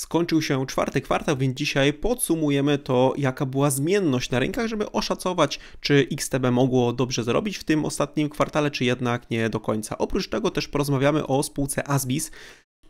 Skończył się czwarty kwartał, więc dzisiaj podsumujemy to, jaka była zmienność na rynkach, żeby oszacować, czy XTB mogło dobrze zarobić w tym ostatnim kwartale, czy jednak nie do końca. Oprócz tego też porozmawiamy o spółce Asbis,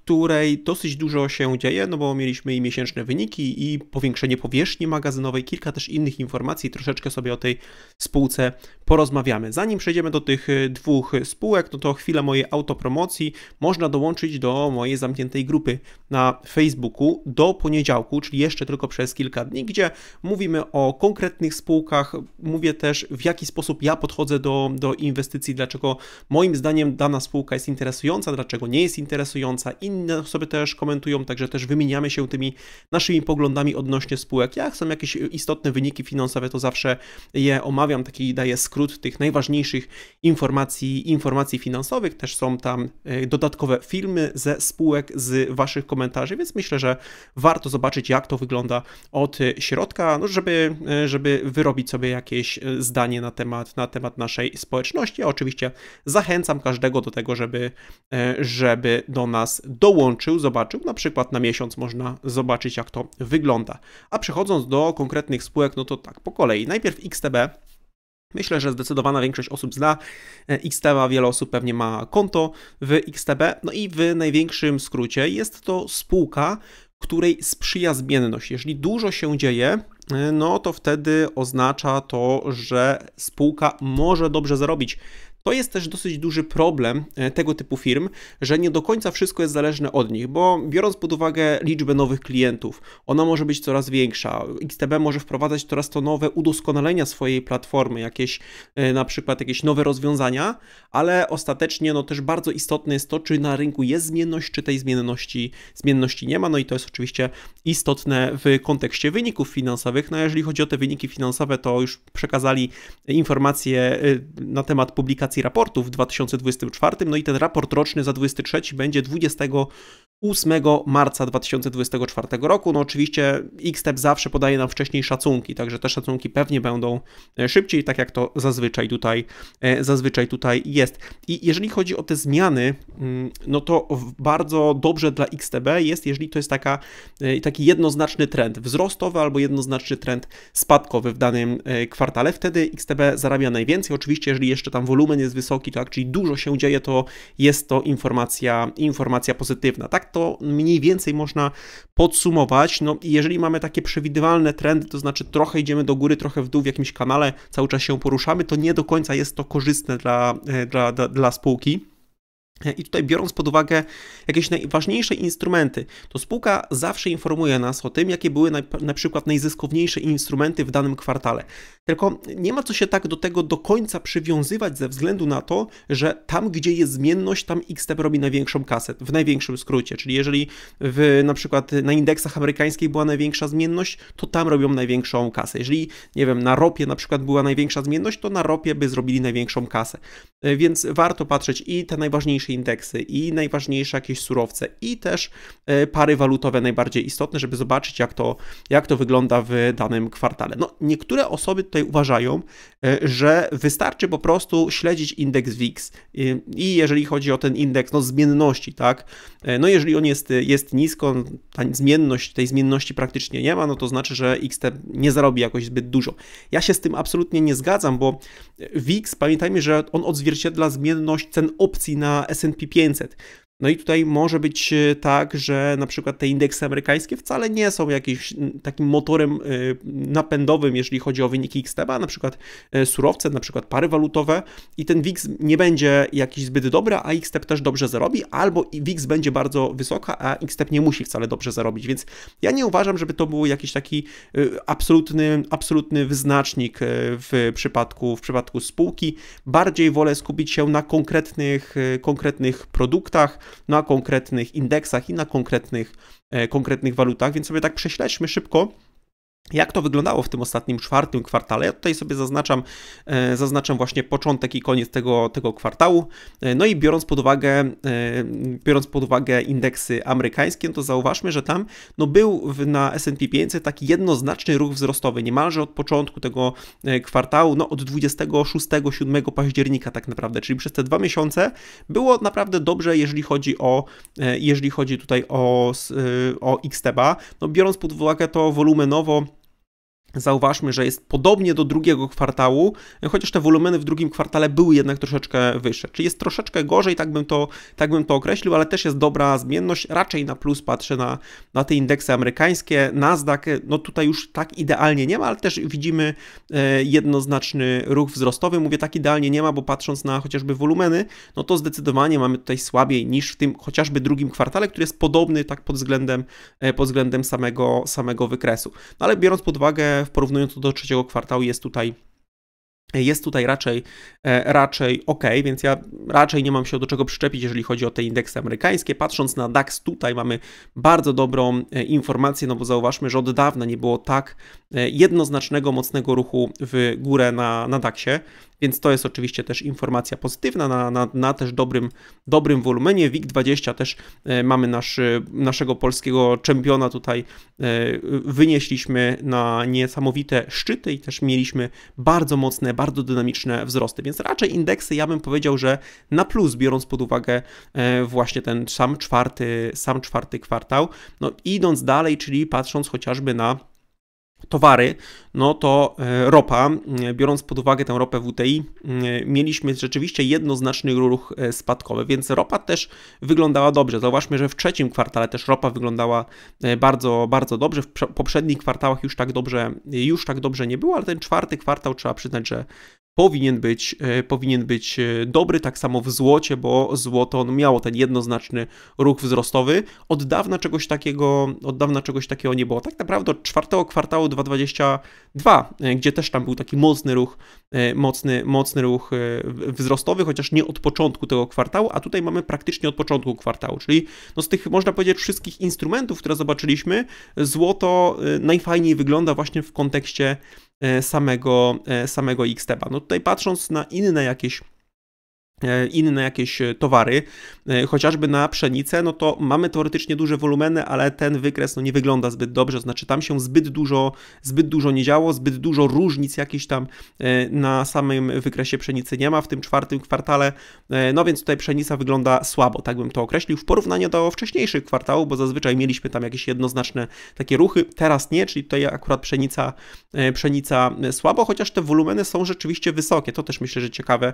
której dosyć dużo się dzieje, no bo mieliśmy i miesięczne wyniki, i powiększenie powierzchni magazynowej, kilka też innych informacji, troszeczkę sobie o tej spółce porozmawiamy. Zanim przejdziemy do tych y, dwóch spółek, no to chwilę mojej autopromocji. Można dołączyć do mojej zamkniętej grupy na Facebooku do poniedziałku, czyli jeszcze tylko przez kilka dni, gdzie mówimy o konkretnych spółkach, mówię też w jaki sposób ja podchodzę do, do inwestycji, dlaczego moim zdaniem dana spółka jest interesująca, dlaczego nie jest interesująca, inne inne osoby też komentują, także też wymieniamy się tymi naszymi poglądami odnośnie spółek. Jak są jakieś istotne wyniki finansowe, to zawsze je omawiam, taki daję skrót tych najważniejszych informacji, informacji finansowych. Też są tam e, dodatkowe filmy ze spółek z Waszych komentarzy, więc myślę, że warto zobaczyć, jak to wygląda od środka, no żeby, e, żeby wyrobić sobie jakieś e, zdanie na temat, na temat naszej społeczności. Ja oczywiście zachęcam każdego do tego, żeby, żeby do nas dołączył, zobaczył, na przykład na miesiąc można zobaczyć jak to wygląda. A przechodząc do konkretnych spółek, no to tak, po kolei. Najpierw XTB, Myślę, że zdecydowana większość osób zna e, XTB, wiele osób pewnie ma konto w XTB. No i w największym skrócie jest to spółka, której sprzyja zmienność. Jeżeli dużo się dzieje, e, no to wtedy oznacza to, że spółka może dobrze zarobić to jest też dosyć duży problem e, tego typu firm, że nie do końca wszystko jest zależne od nich, bo biorąc pod uwagę liczbę nowych klientów, ona może być coraz większa. XTB może wprowadzać coraz to nowe udoskonalenia swojej platformy, jakieś e, na przykład jakieś nowe rozwiązania, ale ostatecznie no też bardzo istotne jest to, czy na rynku jest zmienność, czy tej zmienności, zmienności nie ma. No i to jest oczywiście istotne w kontekście wyników finansowych. No a jeżeli chodzi o te wyniki finansowe, to już przekazali informacje e, na temat publikacji publikacji raportów w 2024, no i ten raport roczny za 2023 będzie 20 8 marca 2024 roku. No oczywiście Xtep zawsze podaje nam wcześniej szacunki, także te szacunki pewnie będą e, szybciej, tak jak to zazwyczaj tutaj, e, zazwyczaj tutaj jest. I jeżeli chodzi o te zmiany, mm, no to bardzo dobrze dla XTB jest, jeżeli to jest taka, e, taki jednoznaczny trend wzrostowy albo jednoznaczny trend spadkowy w danym kwartale. Wtedy XTB zarabia najwięcej. Oczywiście, jeżeli jeszcze tam wolumen jest wysoki, tak, czyli dużo się dzieje, to jest to informacja, informacja pozytywna. Tak to mniej więcej można podsumować. No i jeżeli mamy takie przewidywalne trendy, to znaczy trochę idziemy do góry, trochę w dół w jakimś kanale, cały czas się poruszamy, to nie do końca jest to korzystne dla, e, dla, dla, dla spółki. E, I tutaj biorąc pod uwagę jakieś najważniejsze instrumenty, to spółka zawsze informuje nas o tym, jakie były na, na, przykład najzyskowniejsze instrumenty w danym kwartale. Tylko nie ma co się tak do tego do końca przywiązywać ze względu na to, że tam, gdzie jest zmienność, tam XTB robi największą kasę, w największym skrócie. Czyli jeżeli w, na przykład na indeksach amerykańskich była największa zmienność, to tam robią największą kasę. Jeżeli, nie wiem, na ropie na przykład była największa zmienność, to na ropie by zrobili największą kasę. E, więc warto patrzeć i te najważniejsze najważniejsze indeksy i najważniejsze jakieś surowce i też e, pary walutowe najbardziej istotne, żeby zobaczyć jak to, jak to wygląda w danym kwartale. No, niektóre osoby tutaj uważają, e, że wystarczy po prostu śledzić indeks WIX i jeżeli chodzi o ten indeks no, zmienności, tak, e, no jeżeli on jest, jest nisko, ta zmienność, tej zmienności praktycznie nie ma, no to znaczy, że XT nie zarobi jakoś zbyt dużo. Ja się z tym absolutnie nie zgadzam, bo WIX, pamiętajmy, że on odzwierciedla zmienność cen opcji na S&P 500. No i tutaj może być e, tak, że na przykład te indeksy amerykańskie wcale nie są jakimś takim motorem e, napędowym, jeżeli chodzi o wyniki XTB, na przykład e, surowce, na przykład pary walutowe i ten WIX nie będzie jakiś zbyt dobry, a XTB też dobrze zarobi, albo WIX będzie bardzo wysoka, a XTB nie musi wcale dobrze zarobić, więc ja nie uważam, żeby to był jakiś taki absolutny, absolutny wyznacznik w przypadku, w przypadku spółki. Bardziej wolę skupić się na konkretnych, konkretnych produktach, na konkretnych indeksach i na konkretnych, e, konkretnych walutach, więc sobie tak prześledźmy szybko jak to wyglądało w tym ostatnim czwartym kwartale? Ja tutaj sobie zaznaczam, e, zaznaczam właśnie początek i koniec tego, tego kwartału. E, no i biorąc pod uwagę, e, biorąc pod uwagę indeksy amerykańskie, no to zauważmy, że tam no był na S&P 500 taki jednoznaczny ruch wzrostowy, niemalże od początku tego kwartału, no od 26-7 października tak naprawdę, czyli przez te dwa miesiące było naprawdę dobrze, jeżeli chodzi o, jeżeli chodzi tutaj o, o Xteba. No biorąc pod uwagę to wolumenowo Zauważmy, że jest podobnie do drugiego kwartału, chociaż te wolumeny w drugim kwartale były jednak troszeczkę wyższe. Czyli jest troszeczkę gorzej, tak bym to, tak bym to określił, ale też jest dobra zmienność. Raczej na plus patrzę na, na te indeksy amerykańskie. Nasdaq, no tutaj już tak idealnie nie ma, ale też widzimy e, jednoznaczny ruch wzrostowy. Mówię tak idealnie nie ma, bo patrząc na chociażby wolumeny, no to zdecydowanie mamy tutaj słabiej niż w tym chociażby drugim kwartale, który jest podobny tak pod względem, e, pod względem samego, samego wykresu. No ale biorąc pod uwagę w porównaniu do trzeciego kwartału jest tutaj jest tutaj raczej, e, raczej ok, więc ja raczej nie mam się do czego przyczepić, jeżeli chodzi o te indeksy amerykańskie. Patrząc na DAX, tutaj mamy bardzo dobrą e, informację, no bo zauważmy, że od dawna nie było tak e, jednoznacznego, mocnego ruchu w górę na, na DAXie więc to jest oczywiście też informacja pozytywna na, na, na też dobrym, dobrym wolumenie. WIG20 też e, mamy nasz, e, naszego polskiego czempiona tutaj, e, wynieśliśmy na niesamowite szczyty i też mieliśmy bardzo mocne, bardzo dynamiczne wzrosty, więc raczej indeksy ja bym powiedział, że na plus, biorąc pod uwagę właśnie ten sam czwarty, sam czwarty kwartał. No idąc dalej, czyli patrząc chociażby na towary, no to e, ropa, e, biorąc pod uwagę tę ropę WTI, e, mieliśmy rzeczywiście jednoznaczny ruch spadkowy, więc ropa też wyglądała dobrze. Zauważmy, że w trzecim kwartale też ropa wyglądała bardzo, bardzo dobrze. W poprzednich kwartałach już tak dobrze, już tak dobrze nie było, ale ten czwarty kwartał trzeba przyznać, że powinien być, e, powinien być e, dobry, tak samo w złocie, bo złoto no, miało ten jednoznaczny ruch wzrostowy. Od dawna czegoś takiego, od dawna czegoś takiego nie było. Tak naprawdę od czwartego kwartału 2022, e, gdzie też tam był taki mocny ruch, mocny, mocny ruch wzrostowy, chociaż nie od początku tego kwartału, a tutaj mamy praktycznie od początku kwartału, czyli no z tych, można powiedzieć, wszystkich instrumentów, które zobaczyliśmy, złoto najfajniej wygląda właśnie w kontekście E, samego, e, samego Xteba. No tutaj patrząc na inne jakieś E, inne jakieś e, towary, e, chociażby na pszenicę, no to mamy teoretycznie duże wolumeny, ale ten wykres no, nie wygląda zbyt dobrze, znaczy tam się zbyt dużo, zbyt dużo nie działo, zbyt dużo różnic jakichś tam na samym wykresie pszenicy nie ma w tym czwartym kwartale, no więc tutaj pszenica wygląda słabo, tak bym to określił, w porównaniu do wcześniejszych kwartałów, bo zazwyczaj mieliśmy tam jakieś jednoznaczne takie ruchy, teraz nie, czyli tutaj akurat pszenica, pszenica słabo, chociaż te wolumeny są rzeczywiście wysokie, to też myślę, że ciekawe,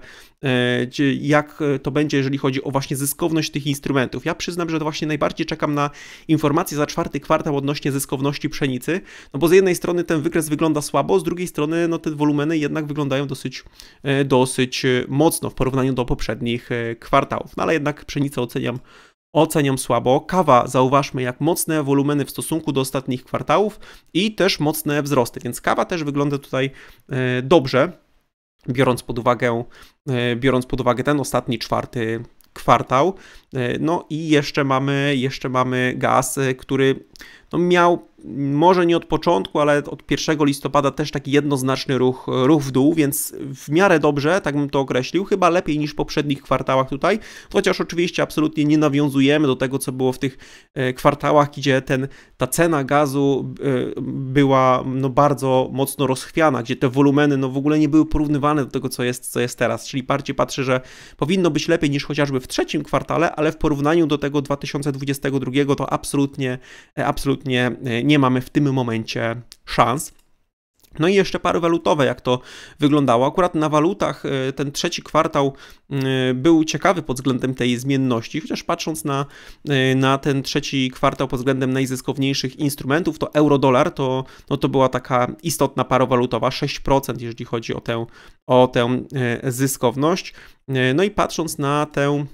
jak e, to będzie, jeżeli chodzi o właśnie zyskowność tych instrumentów. Ja przyznam, że właśnie najbardziej czekam na informacje za czwarty kwartał odnośnie zyskowności pszenicy, no bo z jednej strony ten wykres wygląda słabo, z drugiej strony no te wolumeny jednak wyglądają dosyć, e, dosyć e, mocno w porównaniu do poprzednich kwartałów, no ale jednak pszenicę oceniam oceniam słabo. Kawa, zauważmy, jak mocne wolumeny w stosunku do ostatnich kwartałów i też mocne wzrosty, więc kawa też wygląda tutaj dobrze biorąc pod uwagę, e, biorąc pod uwagę ten ostatni czwarty kwartał. E, no i jeszcze mamy, jeszcze mamy gaz, e, który no miał może nie od początku, ale od 1 listopada też taki jednoznaczny ruch, ruch w dół, więc w miarę dobrze, tak bym to określił, chyba lepiej niż w poprzednich kwartałach tutaj, chociaż oczywiście absolutnie nie nawiązujemy do tego, co było w tych e, kwartałach, gdzie ten, ta cena gazu e, była no, bardzo mocno rozchwiana, gdzie te wolumeny no, w ogóle nie były porównywane do tego, co jest, co jest teraz, czyli bardziej patrzę, że powinno być lepiej niż chociażby w trzecim kwartale, ale w porównaniu do tego 2022 to absolutnie, e, absolutnie absolutnie e, nie mamy w tym momencie szans. No i jeszcze pary walutowe, jak to wyglądało. Akurat na walutach e, ten trzeci kwartał mm, e, był ciekawy pod względem tej zmienności, chociaż patrząc na, na ten trzeci kwartał pod względem najzyskowniejszych instrumentów, to euro-dolar to, no to była taka istotna para walutowa, 6% jeżeli chodzi o tę, o tę zyskowność. No i patrząc na tę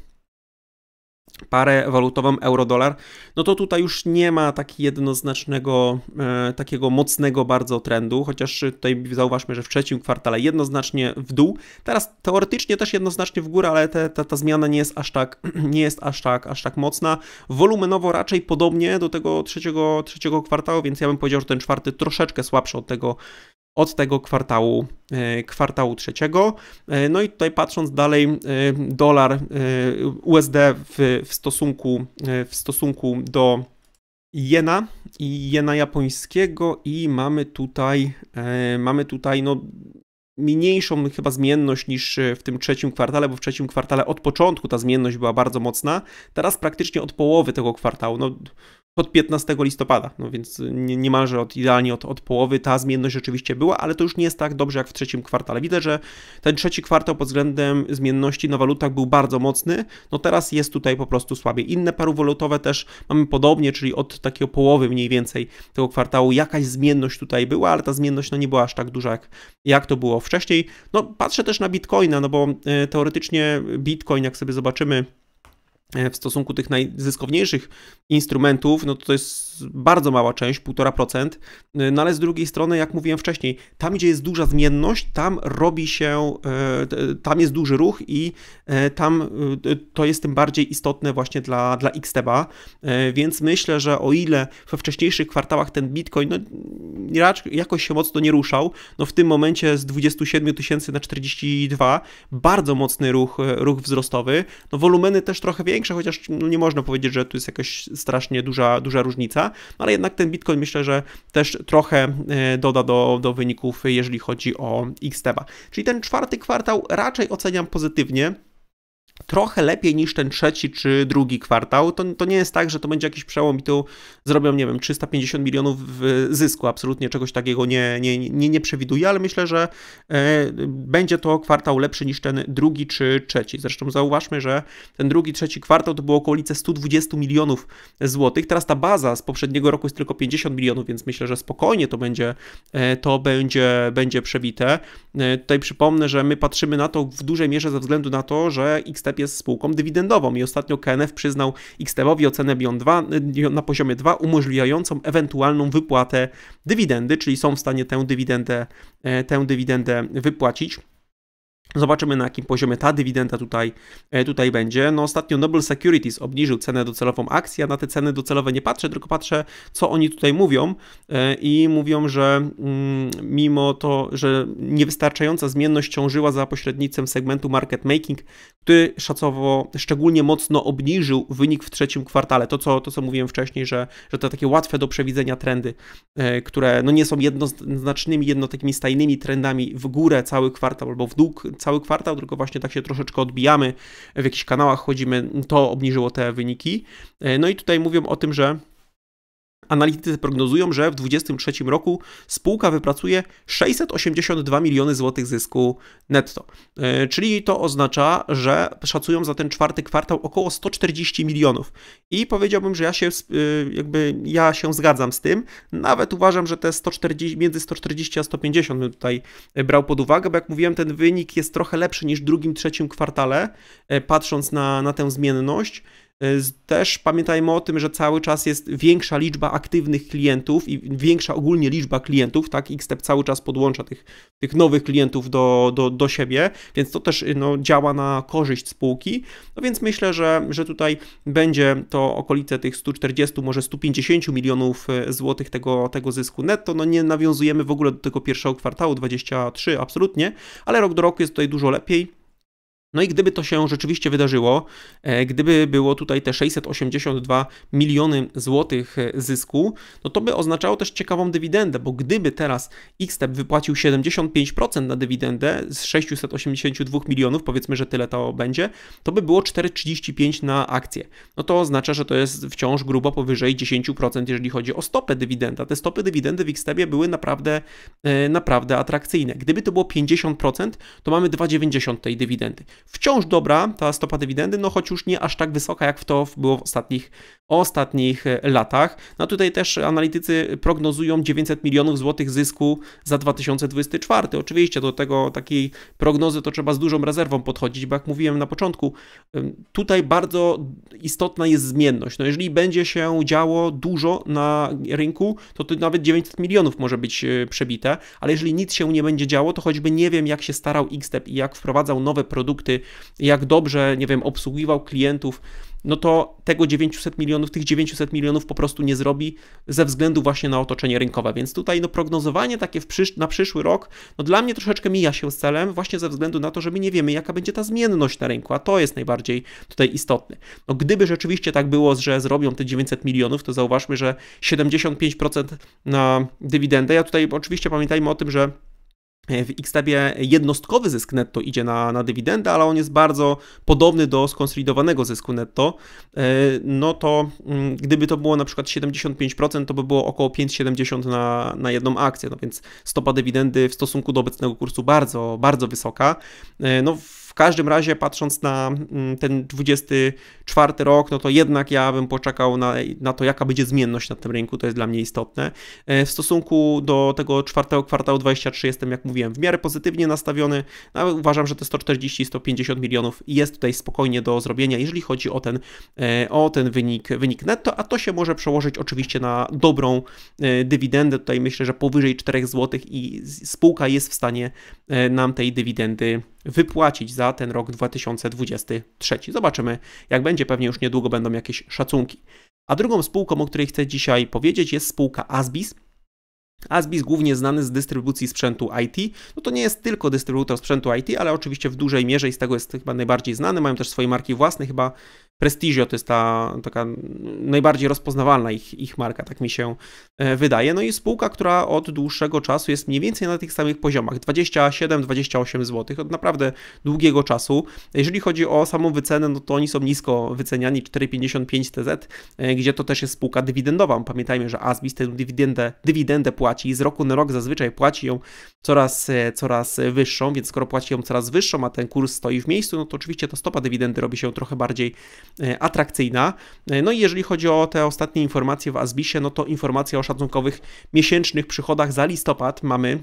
parę walutową euro-dolar, no to tutaj już nie ma tak jednoznacznego, e, takiego mocnego bardzo trendu, chociaż tutaj zauważmy, że w trzecim kwartale jednoznacznie w dół, teraz teoretycznie też jednoznacznie w górę, ale te, ta, ta zmiana nie jest aż tak, nie jest aż tak, aż tak mocna. Wolumenowo raczej podobnie do tego trzeciego, trzeciego kwartału, więc ja bym powiedział, że ten czwarty troszeczkę słabszy od tego od tego kwartału, e, kwartału trzeciego. E, no i tutaj patrząc dalej, e, dolar USD w, w, stosunku, w stosunku do jena i jena japońskiego i mamy tutaj, mamy tutaj no, mniejszą chyba zmienność niż w tym trzecim kwartale, bo w trzecim kwartale od początku ta zmienność była bardzo mocna. Teraz praktycznie od połowy tego kwartału, no od 15 listopada, no więc nie, niemalże od, idealnie od, od połowy ta zmienność rzeczywiście była, ale to już nie jest tak dobrze jak w trzecim kwartale. Widać, że ten trzeci kwartał pod względem zmienności na walutach był bardzo mocny, no teraz jest tutaj po prostu słabiej. Inne paru walutowe też mamy podobnie, czyli od takiego połowy mniej więcej tego kwartału jakaś zmienność tutaj była, ale ta zmienność no nie była aż tak duża jak, jak to było wcześniej. No patrzę też na Bitcoina, no bo y, teoretycznie Bitcoin, jak sobie zobaczymy, E, w stosunku tych najzyskowniejszych instrumentów, no to, to jest bardzo mała część, 1,5%, e, no ale z drugiej strony, jak mówiłem wcześniej, tam gdzie jest duża zmienność, tam robi się, e, tam jest duży ruch i tam to jest tym bardziej istotne właśnie dla, dla XTBA, więc myślę, że o ile we wcześniejszych kwartałach ten Bitcoin no, raczej jakoś się mocno nie ruszał, no w tym momencie z 27 tysięcy na 42 bardzo mocny ruch, ruch wzrostowy, no wolumeny też trochę większe, większe, chociaż no, nie można powiedzieć, że tu jest jakaś strasznie duża, duża różnica, ale jednak ten Bitcoin myślę, że też trochę e, doda do, do wyników, jeżeli chodzi o XTB. Czyli ten czwarty kwartał raczej oceniam pozytywnie trochę lepiej niż ten trzeci czy drugi kwartał. To, to nie jest tak, że to będzie jakiś przełom i tu zrobią, nie wiem, 350 milionów zysku. Absolutnie czegoś takiego nie, nie, nie, nie przewiduję, ale myślę, że e, będzie to kwartał lepszy niż ten drugi czy trzeci. Zresztą zauważmy, że ten drugi, trzeci kwartał to było okolice 120 milionów złotych. Teraz ta baza z poprzedniego roku jest tylko 50 milionów, więc myślę, że spokojnie to będzie, e, to będzie, będzie przebite. E, tutaj przypomnę, że my patrzymy na to w dużej mierze ze względu na to, że XT XTEP jest spółką dywidendową i ostatnio KNF przyznał XTEPowi ocenę Beyond 2 y, na poziomie 2 umożliwiającą ewentualną wypłatę dywidendy, czyli są w stanie tę dywidendę, e, tę dywidendę wypłacić. Zobaczymy, na jakim poziomie ta dywidenda tutaj, e, tutaj będzie. No ostatnio Noble Securities obniżył cenę docelową akcji, a na te ceny docelowe nie patrzę, tylko patrzę, co oni tutaj mówią e, i mówią, że mm, mimo to, że niewystarczająca zmienność ciążyła za pośrednictwem segmentu market making, który szacowo szczególnie mocno obniżył wynik w trzecim kwartale. To, co, to, co mówiłem wcześniej, że, że to takie łatwe do przewidzenia trendy, e, które no nie są jednoznacznymi, jedno takimi stajnymi trendami w górę cały kwartał albo w dół cały kwartał, tylko właśnie tak się troszeczkę odbijamy, w jakichś kanałach chodzimy, to obniżyło te wyniki. E, no i tutaj mówią o tym, że Analitycy prognozują, że w 2023 roku spółka wypracuje 682 miliony złotych zysku netto. E, czyli to oznacza, że szacują za ten czwarty kwartał około 140 milionów. I powiedziałbym, że ja się e, jakby ja się zgadzam z tym. Nawet uważam, że te 140, między 140 a 150 bym tutaj e, brał pod uwagę, bo jak mówiłem, ten wynik jest trochę lepszy niż w drugim, trzecim kwartale, patrząc na, na tę zmienność. E, też pamiętajmy o tym, że cały czas jest większa liczba aktywnych klientów i większa ogólnie liczba klientów, tak? Xtep cały czas podłącza tych, tych nowych klientów do, do, do siebie, więc to też no, działa na korzyść spółki. No więc myślę, że, że tutaj będzie to okolice tych 140, może 150 milionów e, złotych tego, tego zysku netto. No nie nawiązujemy w ogóle do tego pierwszego kwartału 23, absolutnie, ale rok do roku jest tutaj dużo lepiej. No i gdyby to się rzeczywiście wydarzyło, e, gdyby było tutaj te 682 miliony złotych e, zysku, no to by oznaczało też ciekawą dywidendę, bo gdyby teraz Xtep wypłacił 75% na dywidendę z 682 milionów, powiedzmy, że tyle to będzie, to by było 4,35 na akcję. No to oznacza, że to jest wciąż grubo powyżej 10%, jeżeli chodzi o stopę dywidenda. Te stopy dywidendy w Xtepie były naprawdę, e, naprawdę atrakcyjne. Gdyby to było 50%, to mamy 2,90 tej dywidendy wciąż dobra ta stopa dywidendy, no choć już nie aż tak wysoka, jak w to było w ostatnich, ostatnich e, latach. No tutaj też analitycy prognozują 900 milionów złotych zysku za 2024. Oczywiście do tego takiej prognozy to trzeba z dużą rezerwą podchodzić, bo jak mówiłem na początku, tutaj bardzo istotna jest zmienność. No jeżeli będzie się działo dużo na rynku, to, to nawet 900 milionów może być e, przebite, ale jeżeli nic się nie będzie działo, to choćby nie wiem, jak się starał Xtep i jak wprowadzał nowe produkty jak dobrze, nie wiem, obsługiwał klientów, no to tego 900 milionów, tych 900 milionów po prostu nie zrobi ze względu właśnie na otoczenie rynkowe. Więc tutaj no prognozowanie takie przysz na przyszły rok, no dla mnie troszeczkę mija się z celem właśnie ze względu na to, że my nie wiemy jaka będzie ta zmienność na rynku, a to jest najbardziej tutaj istotne. No gdyby rzeczywiście tak było, że zrobią te 900 milionów, to zauważmy, że 75% na dywidendę. Ja tutaj oczywiście pamiętajmy o tym, że E, w Xtabie jednostkowy zysk netto idzie na, na dywidendę, ale on jest bardzo podobny do skonsolidowanego zysku netto. E, no to mm, gdyby to było na przykład 75%, to by było około 5,70 na, na jedną akcję, no więc stopa dywidendy w stosunku do obecnego kursu bardzo, bardzo wysoka. E, no w w każdym razie, patrząc na mm, ten 24 rok, no to jednak ja bym poczekał na, na to, jaka będzie zmienność na tym rynku, to jest dla mnie istotne. E, w stosunku do tego czwartego kwartału 23 jestem, jak mówiłem, w miarę pozytywnie nastawiony, no, uważam, że te 140-150 milionów jest tutaj spokojnie do zrobienia, jeżeli chodzi o ten, e, o ten wynik, wynik netto, a to się może przełożyć oczywiście na dobrą e, dywidendę, tutaj myślę, że powyżej 4 zł i spółka jest w stanie nam tej dywidendy wypłacić za ten rok 2023. Zobaczymy, jak będzie, pewnie już niedługo będą jakieś szacunki. A drugą spółką, o której chcę dzisiaj powiedzieć, jest spółka Asbis. Asbis głównie znany z dystrybucji sprzętu IT. No to nie jest tylko dystrybutor sprzętu IT, ale oczywiście w dużej mierze i z tego jest chyba najbardziej znany. Mają też swoje marki własne, chyba Prestigio to jest ta taka najbardziej rozpoznawalna ich, ich marka, tak mi się e, wydaje. No i spółka, która od dłuższego czasu jest mniej więcej na tych samych poziomach, 27-28 zł, od naprawdę długiego czasu. Jeżeli chodzi o samą wycenę, no to oni są nisko wyceniani, 4,55 TZ, e, gdzie to też jest spółka dywidendowa. Pamiętajmy, że Asbis tę dywidendę, dywidendę płaci i z roku na rok zazwyczaj płaci ją coraz, e, coraz wyższą, więc skoro płaci ją coraz wyższą, a ten kurs stoi w miejscu, no to oczywiście ta stopa dywidendy robi się trochę bardziej E, atrakcyjna. E, no i jeżeli chodzi o te ostatnie informacje w Asbisie, no to informacja o szacunkowych miesięcznych przychodach za listopad mamy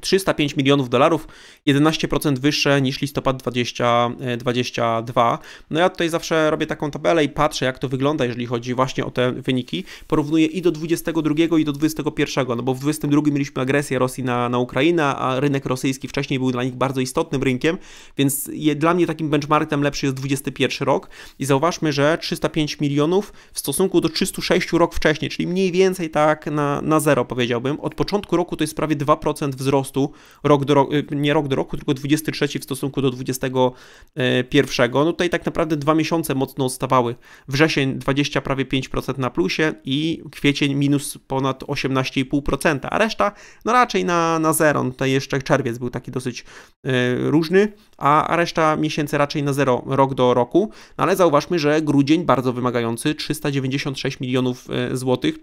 305 milionów dolarów, 11% wyższe niż listopad 2022. E, no ja tutaj zawsze robię taką tabelę i patrzę, jak to wygląda, jeżeli chodzi właśnie o te wyniki. Porównuję i do 22 i do 21, no bo w 22 mieliśmy agresję Rosji na, na Ukrainę, a rynek rosyjski wcześniej był dla nich bardzo istotnym rynkiem, więc je, dla mnie takim benchmarkiem lepszy jest 21 rok i zauważmy, że 305 milionów w stosunku do 306 rok wcześniej, czyli mniej więcej tak na, na zero powiedziałbym. Od początku roku to jest prawie 2% wzrostu wzrostu rok do roku, y, nie rok do roku, tylko 23 w stosunku do 21. Y, no tutaj tak naprawdę dwa miesiące mocno odstawały. Wrzesień 20 prawie 5% na plusie i kwiecień minus ponad 18,5%, a reszta no raczej na, na zero. No tutaj jeszcze czerwiec był taki dosyć yy, różny, a, a reszta miesięcy raczej na zero rok do roku. No ale zauważmy, że grudzień bardzo wymagający, 396 milionów y, złotych.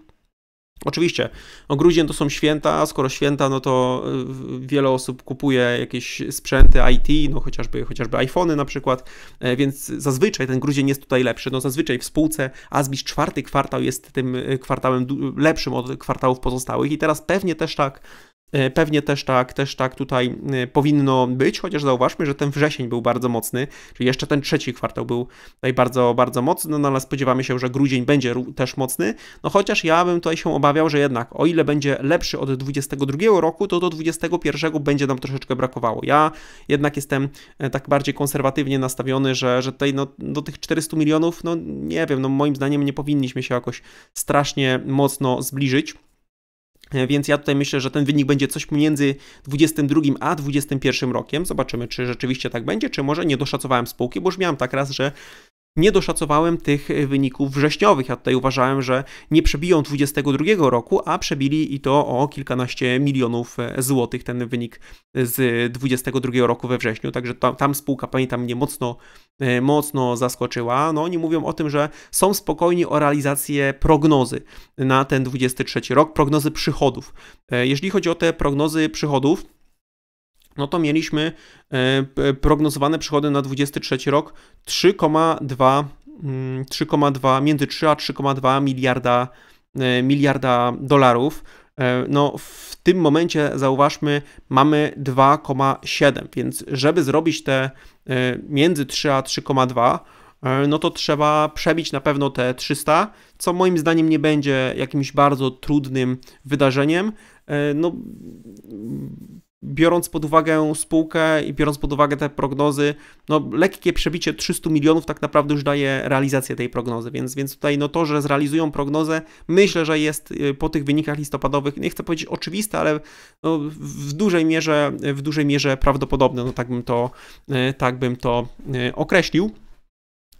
Oczywiście, o no grudzień to są święta, skoro święta, no to y, wiele osób kupuje jakieś sprzęty IT, no chociażby, chociażby iPhony na przykład, e, więc zazwyczaj ten grudzień jest tutaj lepszy, no zazwyczaj w spółce Azbis czwarty kwartał jest tym e, kwartałem lepszym od kwartałów pozostałych i teraz pewnie też tak E, pewnie też tak, też tak tutaj e, powinno być, chociaż zauważmy, że ten wrzesień był bardzo mocny, czyli jeszcze ten trzeci kwartał był tutaj bardzo, bardzo mocny, no, no ale spodziewamy się, że grudzień będzie też mocny, no chociaż ja bym tutaj się obawiał, że jednak o ile będzie lepszy od 22 roku, to do 21 będzie nam troszeczkę brakowało. Ja jednak jestem e, tak bardziej konserwatywnie nastawiony, że, że tutaj no, do tych 400 milionów, no nie wiem, no moim zdaniem nie powinniśmy się jakoś strasznie mocno zbliżyć. E, więc ja tutaj myślę, że ten wynik będzie coś pomiędzy 22 a 21 rokiem. Zobaczymy, czy rzeczywiście tak będzie, czy może nie doszacowałem spółki, bo już miałem tak raz, że nie doszacowałem tych e, wyników wrześniowych. Ja tutaj uważałem, że nie przebiją 22 roku, a przebili i to o kilkanaście milionów e, złotych ten wynik e, z 22 roku we wrześniu. Także tam, tam spółka, pamiętam, mnie mocno, mocno zaskoczyła. No oni mówią o tym, że są spokojni o realizację prognozy na ten 23 rok, prognozy przychodów. Jeżeli chodzi o te prognozy przychodów, no to mieliśmy e, prognozowane przychody na 23 rok 3,2 3,2 mm, między 3 a 3,2 miliarda e, miliarda dolarów. E, no, w tym momencie zauważmy, mamy 2,7, więc żeby zrobić te między 3 a 3,2, no to trzeba przebić na pewno te 300, co moim zdaniem nie będzie jakimś bardzo trudnym wydarzeniem. No, biorąc pod uwagę spółkę i biorąc pod uwagę te prognozy, no lekkie przebicie 300 milionów tak naprawdę już daje realizację tej prognozy, więc, więc tutaj no to, że zrealizują prognozę, myślę, że jest y, po tych wynikach listopadowych, nie chcę powiedzieć oczywiste, ale no, w dużej mierze, w dużej mierze prawdopodobne, no tak bym to, y, tak bym to y, określił.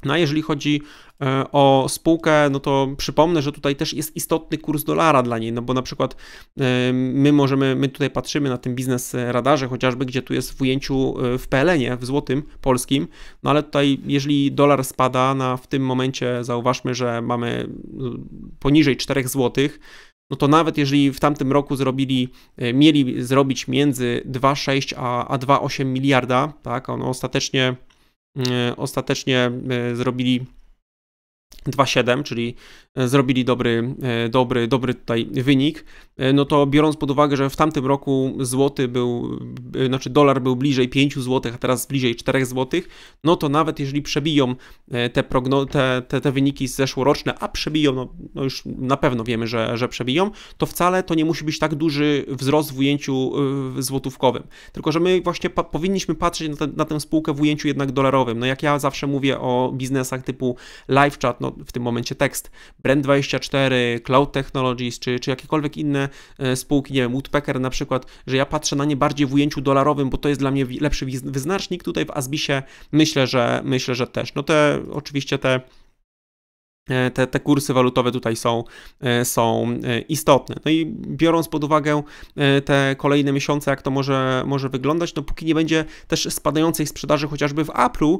No a jeżeli chodzi e, o spółkę, no to przypomnę, że tutaj też jest istotny kurs dolara dla niej, no bo na przykład e, my możemy, my tutaj patrzymy na tym biznes e, radarze chociażby, gdzie tu jest w ujęciu w PLN-ie, w złotym polskim, no ale tutaj jeżeli dolar spada na w tym momencie, zauważmy, że mamy poniżej 4 złotych, no to nawet jeżeli w tamtym roku zrobili, mieli zrobić między 2,6 a, a 2,8 miliarda, tak, ono ostatecznie E, ostatecznie e, zrobili 2,7, czyli e, zrobili dobry, e, dobry, dobry tutaj wynik, e, no to biorąc pod uwagę, że w tamtym roku złoty był, znaczy dolar był bliżej 5 zł, a teraz bliżej 4 zł, no to nawet jeżeli przebiją te, progno, te, te, te wyniki zeszłoroczne, a przebiją, no, no, już na pewno wiemy, że, że przebiją, to wcale to nie musi być tak duży wzrost w ujęciu złotówkowym. Tylko, że my właśnie pa powinniśmy patrzeć na, te, na tę spółkę w ujęciu jednak dolarowym. No jak ja zawsze mówię o biznesach typu live chat no, w tym momencie tekst Brand24, Cloud Technologies czy, czy jakiekolwiek inne e, spółki, nie wiem, Woodpecker na przykład, że ja patrzę na nie bardziej w ujęciu dolarowym, bo to jest dla mnie lepszy wyznacznik. Tutaj w Asbisie myślę, że myślę, że też. No te oczywiście te E, te, te kursy walutowe tutaj są, e, są e, istotne. No i biorąc pod uwagę te kolejne miesiące, jak to może, może wyglądać, no póki nie będzie też spadającej sprzedaży chociażby w Apple,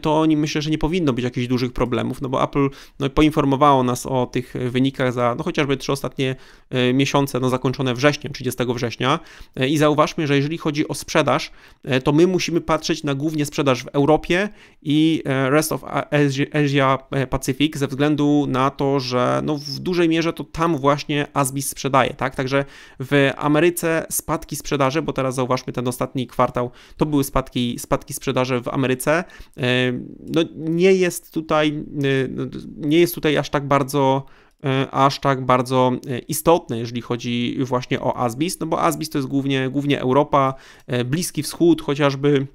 to myślę, że nie powinno być jakichś dużych problemów, no bo Apple no, poinformowało nas o tych wynikach za no, chociażby trzy ostatnie miesiące, no zakończone wrześniem, 30 września i zauważmy, że jeżeli chodzi o sprzedaż, to my musimy patrzeć na głównie sprzedaż w Europie i Rest of Asia Pacific ze względu względu na to, że no w dużej mierze to tam właśnie Asbis sprzedaje, tak? Także w Ameryce spadki sprzedaży, bo teraz zauważmy ten ostatni kwartał, to były spadki, spadki sprzedaży w Ameryce. E, no nie jest tutaj, e, no, nie jest tutaj aż tak bardzo e, aż tak bardzo istotne, jeżeli chodzi właśnie o Asbis, no bo Asbis to jest głównie, głównie Europa, Bliski Wschód chociażby,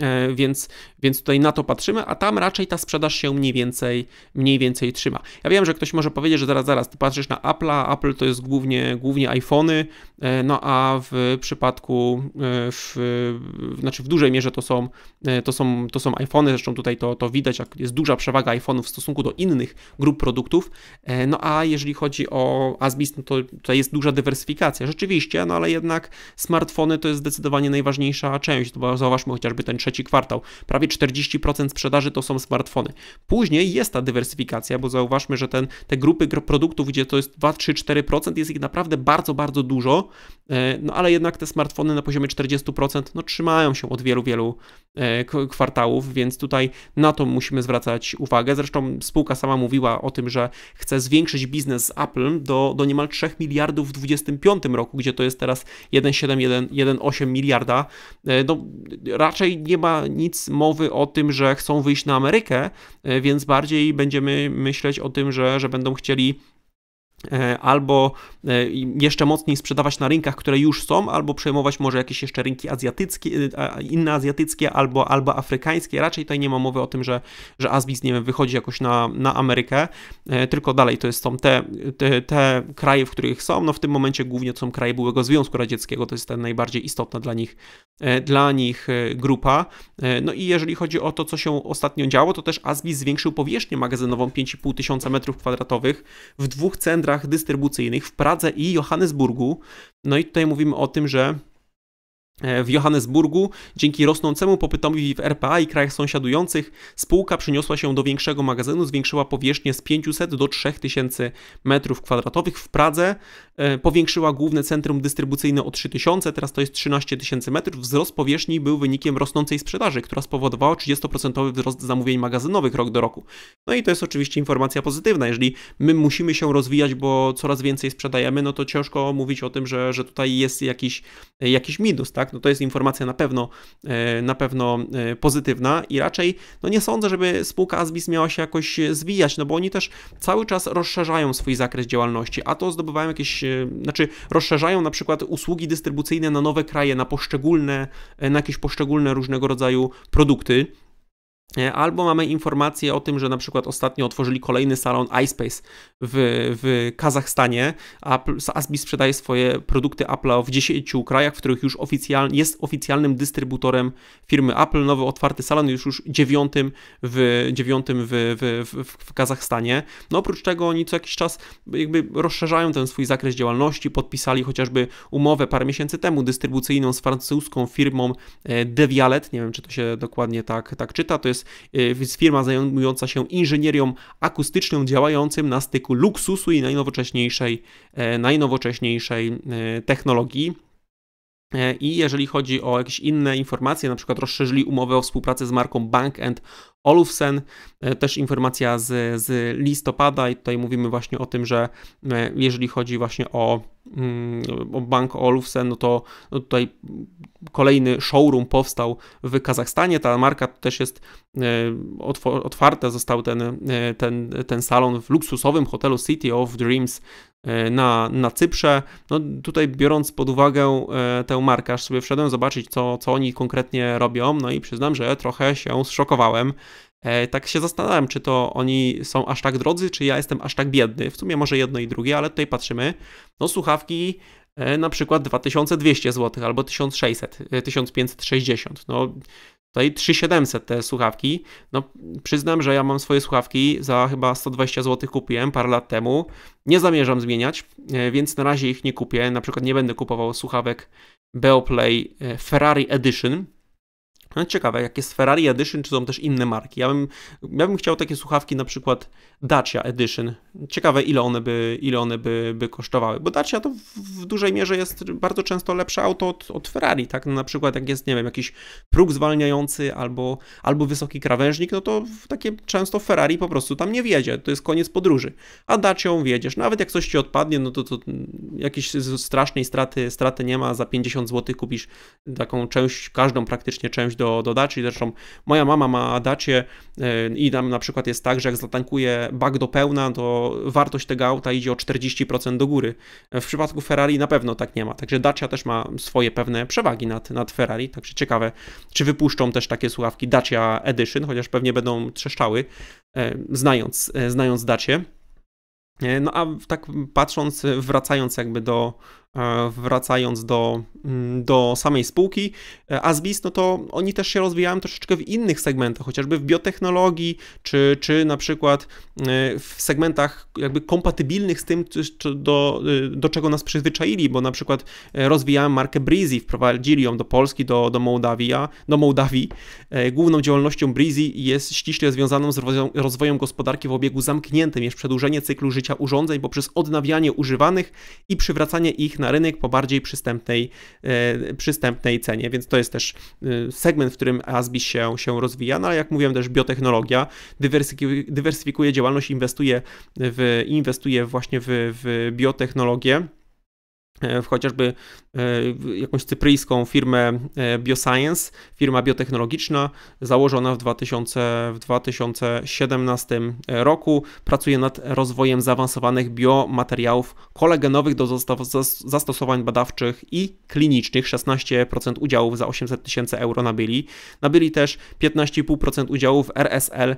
E, więc, więc tutaj na to patrzymy, a tam raczej ta sprzedaż się mniej więcej, mniej więcej trzyma. Ja wiem, że ktoś może powiedzieć, że zaraz, zaraz, ty patrzysz na Apple, Apple to jest głównie, głównie iPhony, e, no a w przypadku, e, w, znaczy w dużej mierze to są, to są, to są iPhony, zresztą tutaj to, to widać, jak jest duża przewaga iPhone'ów w stosunku do innych grup produktów, no a jeżeli chodzi o Asbis, no to tutaj jest duża dywersyfikacja, rzeczywiście, no ale jednak smartfony to jest zdecydowanie najważniejsza część, bo zauważmy chociażby ten trzeci kwartał. Prawie 40% sprzedaży to są smartfony. Później jest ta dywersyfikacja, bo zauważmy, że ten, te grupy produktów, gdzie to jest 2-3-4%, jest ich naprawdę bardzo, bardzo dużo, e, no ale jednak te smartfony na poziomie 40% no, trzymają się od wielu, wielu e, kwartałów, więc tutaj na to musimy zwracać uwagę. Zresztą spółka sama mówiła o tym, że chce zwiększyć biznes z Apple do, do niemal 3 miliardów w 2025 roku, gdzie to jest teraz 1,7-1,8 miliarda. E, no, raczej nie nie ma nic mowy o tym, że chcą wyjść na Amerykę, e, więc bardziej będziemy myśleć o tym, że, że będą chcieli E, albo e, jeszcze mocniej sprzedawać na rynkach, które już są, albo przejmować może jakieś jeszcze rynki azjatyckie, e, inne azjatyckie, albo, albo afrykańskie. Raczej tutaj nie ma mowy o tym, że, że Azbis, nie wiem, wychodzi jakoś na, na Amerykę, tylko dalej to jest, są te, te, te kraje, w których są, no w tym momencie głównie to są kraje byłego Związku Radzieckiego, to jest ta najbardziej istotna dla nich, dla nich grupa. No i jeżeli chodzi o to, co się ostatnio działo, to też Azbis zwiększył powierzchnię magazynową 5,5 tysiąca metrów kwadratowych w dwóch centrach centrach dystrybucyjnych w Pradze i Johannesburgu. No i tutaj mówimy o tym, że E, w Johannesburgu dzięki rosnącemu popytowi w RPA i krajach sąsiadujących spółka przeniosła się do większego magazynu, zwiększyła powierzchnię z 500 do 3000 m2. W Pradze e, powiększyła główne centrum dystrybucyjne o 3000, teraz to jest 13 tysięcy metrów. Wzrost powierzchni był wynikiem rosnącej sprzedaży, która spowodowała 30% wzrost zamówień magazynowych rok do roku. No i to jest oczywiście informacja pozytywna. Jeżeli my musimy się rozwijać, bo coraz więcej sprzedajemy, no to ciężko mówić o tym, że, że tutaj jest jakiś, e, jakiś minus, tak? No to jest informacja na pewno, e, na pewno e, pozytywna i raczej no nie sądzę, żeby spółka Asbis miała się jakoś e, zwijać, no bo oni też cały czas rozszerzają swój zakres działalności, a to zdobywają jakieś, znaczy rozszerzają na przykład usługi dystrybucyjne na nowe kraje, na poszczególne, na jakieś poszczególne różnego rodzaju produkty, E, albo mamy informacje o tym, że na przykład ostatnio otworzyli kolejny salon iSpace w, w Kazachstanie. a Asbi sprzedaje swoje produkty Apple w 10 krajach, w których już oficjal, jest oficjalnym dystrybutorem firmy Apple. Nowy otwarty salon już już dziewiątym w, dziewiątym w, w, w, w Kazachstanie. No oprócz tego oni co jakiś czas jakby rozszerzają ten swój zakres działalności. Podpisali chociażby umowę parę miesięcy temu dystrybucyjną z francuską firmą e, Devialet. Nie wiem, czy to się dokładnie tak, tak czyta. To jest jest, jest y, firma zajmująca się inżynierią akustyczną, działającym na styku luksusu i najnowocześniejszej, e, najnowocześniejszej e, technologii. E, I jeżeli chodzi o jakieś inne informacje, na przykład rozszerzyli umowę o współpracę z marką Bank and Olufsen, też informacja z, z listopada i tutaj mówimy właśnie o tym, że jeżeli chodzi właśnie o Mm, Bank Olufsen, no to no tutaj kolejny showroom powstał w Kazachstanie. Ta marka też jest e, otwarta, został ten, e, ten, ten salon w luksusowym hotelu City of Dreams E, na, na Cyprze. No tutaj biorąc pod uwagę e, tę markę, aż sobie wszedłem zobaczyć, co, co oni konkretnie robią, no i przyznam, że trochę się zszokowałem. E, tak się zastanawiam, czy to oni są aż tak drodzy, czy ja jestem aż tak biedny. W sumie może jedno i drugie, ale tutaj patrzymy. No słuchawki na przykład 2200 zł albo 1600, 1560. No Tutaj 3700 te słuchawki. No, przyznam, że ja mam swoje słuchawki za chyba 120 zł kupiłem parę lat temu. Nie zamierzam zmieniać, e, więc na razie ich nie kupię. Na przykład nie będę kupował słuchawek Beoplay e, Ferrari Edition. No, ciekawe, jak jest Ferrari Edition, czy są też inne marki. Ja bym, ja bym chciał takie słuchawki na przykład Dacia Edition. Ciekawe, ile one by, ile one by, by kosztowały, bo Dacia to w dużej mierze jest bardzo często lepsze auto od, od Ferrari, tak? No na przykład jak jest, nie wiem, jakiś próg zwalniający albo, albo wysoki krawężnik, no to takie często Ferrari po prostu tam nie wjedzie, to jest koniec podróży, a Dacią wjedziesz. Nawet jak coś ci odpadnie, no to, to jakiejś strasznej straty, straty nie ma, za 50 zł kupisz taką część, każdą praktycznie część do, do Daci, zresztą moja mama ma Dacie i tam na przykład jest tak, że jak zatankuje Bag do pełna, to wartość tego auta idzie o 40% do góry. W przypadku Ferrari na pewno tak nie ma, także Dacia też ma swoje pewne przewagi nad, nad Ferrari, także ciekawe, czy wypuszczą też takie słuchawki Dacia Edition, chociaż pewnie będą trzeszczały, e, znając, e, znając Dacie. No a tak patrząc, wracając jakby do, E, wracając do, mm, do samej spółki, e, Asbis, no to oni też się rozwijają troszeczkę w innych segmentach, chociażby w biotechnologii, czy, czy na przykład e, w segmentach jakby kompatybilnych z tym, do, do czego nas przyzwyczaili, bo na przykład rozwijają markę Breezy, wprowadzili ją do Polski, do, do, Mołdawia, do Mołdawii. Główną działalnością Breezy jest ściśle związaną z rozwojem gospodarki w obiegu zamkniętym, jest przedłużenie cyklu życia urządzeń poprzez odnawianie używanych i przywracanie ich na rynek po bardziej przystępnej, e, przystępnej cenie, więc to jest też e, segment, w którym ASBI się, się rozwija, no ale jak mówiłem też biotechnologia, dywersyfikuje, działalność, inwestuje, w, inwestuje właśnie w, w biotechnologię, E, w chociażby e, jakąś cypryjską firmę e, Bioscience, firma biotechnologiczna, założona w, 2000, w 2017 roku. Pracuje nad rozwojem zaawansowanych biomateriałów kolagenowych do zastosowań badawczych i klinicznych. 16% udziałów za 800 tysięcy euro nabyli. Nabyli też 15,5% udziałów RSL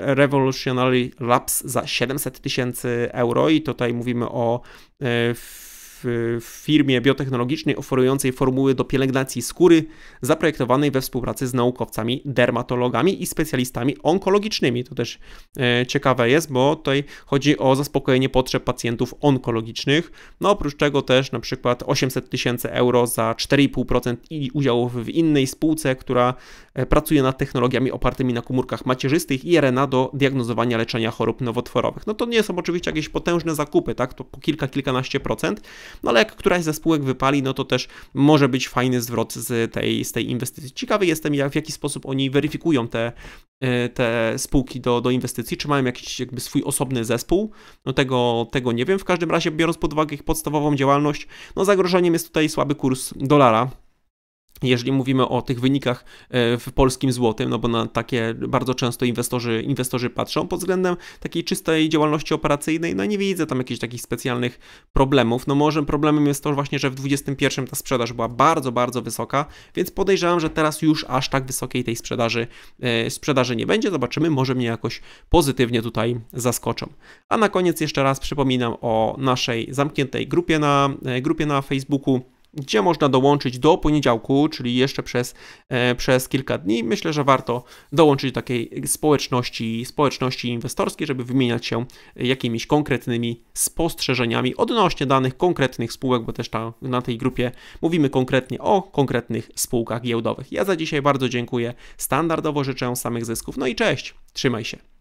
Revolutionary Labs za 700 tysięcy euro i tutaj mówimy o w, firmie biotechnologicznej oferującej formuły do pielęgnacji skóry, zaprojektowanej we współpracy z naukowcami, dermatologami i specjalistami onkologicznymi. To też e, ciekawe jest, bo tutaj chodzi o zaspokojenie potrzeb pacjentów onkologicznych. No oprócz tego też na przykład 800 tysięcy euro za 4,5% i udział w innej spółce, która e, pracuje nad technologiami opartymi na komórkach macierzystych i RNA do diagnozowania leczenia chorób nowotworowych. No to nie są oczywiście jakieś potężne zakupy, tak? To po kilka, kilkanaście procent, no ale jak któraś ze spółek wypali, no to też może być fajny zwrot z tej, z tej inwestycji. Ciekawy jestem, jak, w jaki sposób oni weryfikują te, e, te spółki do, do inwestycji, czy mają jakiś jakby swój osobny zespół, no tego, tego nie wiem. W każdym razie, biorąc pod uwagę ich podstawową działalność, no zagrożeniem jest tutaj słaby kurs dolara jeżeli mówimy o tych wynikach e, w polskim złotym, no bo na takie bardzo często inwestorzy, inwestorzy patrzą, pod względem takiej czystej działalności operacyjnej, no nie widzę tam jakichś takich specjalnych problemów. No może problemem jest to właśnie, że w 2021 ta sprzedaż była bardzo, bardzo wysoka, więc podejrzewam, że teraz już aż tak wysokiej tej sprzedaży, e, sprzedaży nie będzie. Zobaczymy, może mnie jakoś pozytywnie tutaj zaskoczą. A na koniec jeszcze raz przypominam o naszej zamkniętej grupie na, e, grupie na Facebooku gdzie można dołączyć do poniedziałku, czyli jeszcze przez, e, przez kilka dni. Myślę, że warto dołączyć do takiej społeczności, społeczności inwestorskiej, żeby wymieniać się jakimiś konkretnymi spostrzeżeniami odnośnie danych konkretnych spółek, bo też ta, na tej grupie mówimy konkretnie o konkretnych spółkach giełdowych. Ja za dzisiaj bardzo dziękuję. Standardowo życzę samych zysków. No i cześć, trzymaj się.